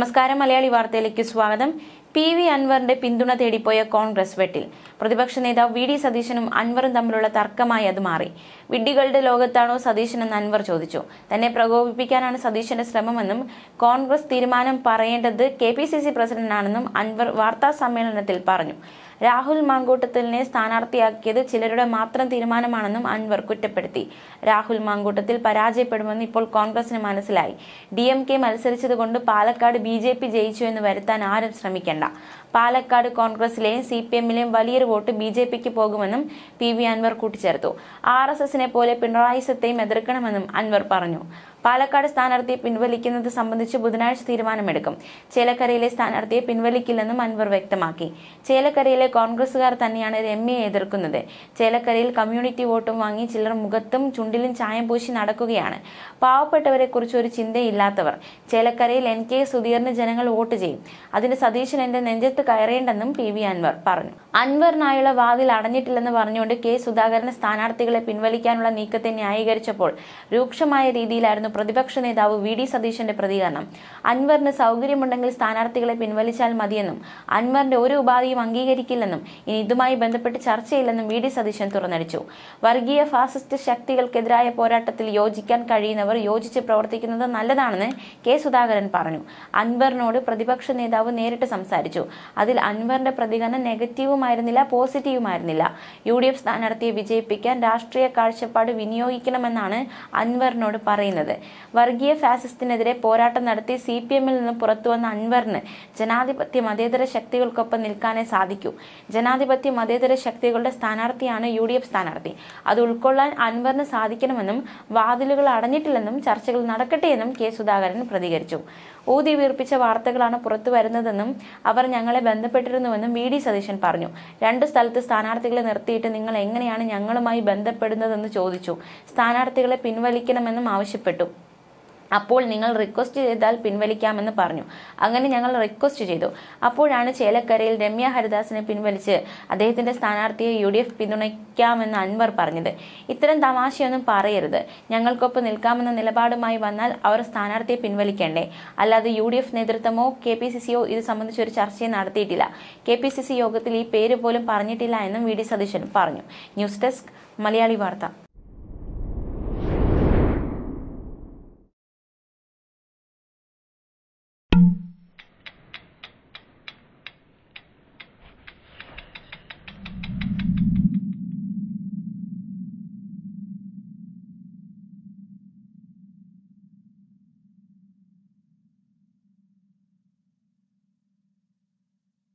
നമസ്കാരം മലയാളി വാർത്തയിലേക്ക് സ്വാഗതം പി വി അൻവറിന്റെ പിന്തുണ തേടിപ്പോയ കോൺഗ്രസ് വെട്ടിൽ പ്രതിപക്ഷ നേതാവ് വി ഡി സതീശനും അൻവറും തമ്മിലുള്ള തർക്കമായി അത് മാറി വിഡ്ഢികളുടെ ലോകത്താണോ സതീശനെന്ന് അൻവർ ചോദിച്ചു തന്നെ പ്രകോപിപ്പിക്കാനാണ് സതീശന്റെ ശ്രമമെന്നും കോൺഗ്രസ് തീരുമാനം പറയേണ്ടത് കെ പി സി സി പ്രസിഡന്റാണെന്നും അൻവർ വാർത്താ സമ്മേളനത്തിൽ പറഞ്ഞു രാഹുൽ മാങ്കൂട്ടത്തിലിനെ സ്ഥാനാർത്ഥിയാക്കിയത് ചിലരുടെ മാത്രം തീരുമാനമാണെന്നും അൻവർ കുറ്റപ്പെടുത്തി രാഹുൽ മാങ്കൂട്ടത്തിൽ പരാജയപ്പെടുമെന്ന് ഇപ്പോൾ കോൺഗ്രസിന് മനസ്സിലായി ഡി എം കെ മത്സരിച്ചതുകൊണ്ട് പാലക്കാട് ബി ജെ പി ജയിച്ചു എന്ന് വരുത്താൻ ആരും ശ്രമിക്കേണ്ട പാലക്കാട് കോൺഗ്രസിലെയും സി പി എമ്മിലെയും വലിയൊരു വോട്ട് ബി ജെ പിക്ക് പോകുമെന്നും പി വി അൻവർ കൂട്ടിച്ചേർത്തു ആർ എസ് എസിനെ പോലെ പിണറായി സത്തെയും എതിർക്കണമെന്നും അൻവർ പറഞ്ഞു പാലക്കാട് സ്ഥാനാർത്ഥിയെ പിൻവലിക്കുന്നത് സംബന്ധിച്ച് ബുധനാഴ്ച തീരുമാനമെടുക്കും ചേലക്കരയിലെ സ്ഥാനാർത്ഥിയെ പിൻവലിക്കില്ലെന്നും അൻവർ വ്യക്തമാക്കി ചേലക്കരയിലെ കോൺഗ്രസുകാർ തന്നെയാണ് രമ്യയെ എതിർക്കുന്നത് ചേലക്കരയിൽ കമ്മ്യൂണിറ്റി വോട്ടും വാങ്ങി ചിലർ മുഖത്തും ചുണ്ടിലും ചായം പൂശി നടക്കുകയാണ് പാവപ്പെട്ടവരെ കുറിച്ച് ഒരു ചിന്തയില്ലാത്തവർ ചേലക്കരയിൽ എൻ കെ സുധീറിന് ജനങ്ങൾ വോട്ട് ചെയ്യും അതിന് സതീശൻ എന്റെ നെഞ്ചത്ത് കയറേണ്ടെന്നും പി വി അൻവർ പറഞ്ഞു അൻവറിനായുള്ള വാതിൽ അടഞ്ഞിട്ടില്ലെന്ന് പറഞ്ഞുകൊണ്ട് കെ സുധാകരൻ സ്ഥാനാർത്ഥികളെ പിൻവലിക്കാനുള്ള നീക്കത്തെ ന്യായീകരിച്ചപ്പോൾ രൂക്ഷമായ രീതിയിലായിരുന്നു പ്രതിപക്ഷ നേതാവ് വി ഡി സതീശന്റെ പ്രതികരണം അൻവറിന് സൗകര്യമുണ്ടെങ്കിൽ സ്ഥാനാർത്ഥികളെ പിൻവലിച്ചാൽ മതിയെന്നും അൻവറിന്റെ ഒരു ഉപാധിയും അംഗീകരിക്കില്ലെന്നും ഇനി ഇതുമായി ബന്ധപ്പെട്ട് ചർച്ചയില്ലെന്നും വി ഡി സതീശൻ തുറന്നടിച്ചു വർഗീയ ഫാസിസ്റ്റ് ശക്തികൾക്കെതിരായ പോരാട്ടത്തിൽ യോജിക്കാൻ കഴിയുന്നവർ യോജിച്ച് പ്രവർത്തിക്കുന്നത് നല്ലതാണെന്ന് കെ സുധാകരൻ പറഞ്ഞു അൻവറിനോട് പ്രതിപക്ഷ നേതാവ് നേരിട്ട് സംസാരിച്ചു അതിൽ അൻവറിന്റെ പ്രതികരണം നെഗറ്റീവ് നെഗറ്റീവുമായിരുന്നില്ല പോസിറ്റീവുമായിരുന്നില്ല യു ഡി എഫ് സ്ഥാനാർത്ഥിയെ വിജയിപ്പിക്കാൻ രാഷ്ട്രീയ കാഴ്ചപ്പാട് വിനിയോഗിക്കണമെന്നാണ് അൻവറിനോട് പറയുന്നത് വർഗീയ ഫാസിസ്റ്റിനെതിരെ പോരാട്ടം നടത്തി സി പി എമ്മിൽ നിന്ന് പുറത്തുവന്ന അൻവറിന് ജനാധിപത്യ മതേതര ശക്തികൾക്കൊപ്പം നിൽക്കാനേ സാധിക്കൂ ജനാധിപത്യ മതേതര ശക്തികളുടെ സ്ഥാനാർത്ഥിയാണ് യു ഡി എഫ് സ്ഥാനാർത്ഥി അത് ഉൾക്കൊള്ളാൻ അൻവറിന് സാധിക്കണമെന്നും വാതിലുകൾ അടഞ്ഞിട്ടില്ലെന്നും ചർച്ചകൾ നടക്കട്ടെയെന്നും കെ സുധാകരൻ പ്രതികരിച്ചു ഊതി വീർപ്പിച്ച വാർത്തകളാണ് പുറത്തു വരുന്നതെന്നും അവർ ഞങ്ങളെ ബന്ധപ്പെട്ടിരുന്നുവെന്നും വി ഡി സതീശൻ പറഞ്ഞു രണ്ട് സ്ഥലത്ത് സ്ഥാനാർത്ഥികളെ നിർത്തിയിട്ട് നിങ്ങൾ എങ്ങനെയാണ് ഞങ്ങളുമായി ബന്ധപ്പെടുന്നതെന്ന് ചോദിച്ചു സ്ഥാനാർത്ഥികളെ പിൻവലിക്കണമെന്നും ആവശ്യപ്പെട്ടു അപ്പോൾ നിങ്ങൾ റിക്വസ്റ്റ് ചെയ്താൽ പിൻവലിക്കാമെന്ന് പറഞ്ഞു അങ്ങനെ ഞങ്ങൾ റിക്വസ്റ്റ് ചെയ്തു അപ്പോഴാണ് ചേലക്കരയിൽ രമ്യ ഹരിദാസിനെ പിൻവലിച്ച് അദ്ദേഹത്തിന്റെ സ്ഥാനാർത്ഥിയെ യു ഡി എഫ് പിന്തുണയ്ക്കാമെന്ന് അൻവർ പറഞ്ഞത് ഇത്തരം തമാശയൊന്നും പറയരുത് ഞങ്ങൾക്കൊപ്പം നിൽക്കാമെന്ന നിലപാടുമായി വന്നാൽ അവർ സ്ഥാനാർത്ഥിയെ പിൻവലിക്കേണ്ടേ അല്ലാതെ യു ഡി എഫ് നേതൃത്വമോ കെ പി സി സിയോ ഇത് സംബന്ധിച്ച് ഒരു ചർച്ചയും നടത്തിയിട്ടില്ല കെ പി സി സി യോഗത്തിൽ ഈ പേര് പോലും പറഞ്ഞിട്ടില്ല എന്നും വി ഡി സതീശൻ പറഞ്ഞു ന്യൂസ് ഡെസ്ക് മലയാളി വാർത്ത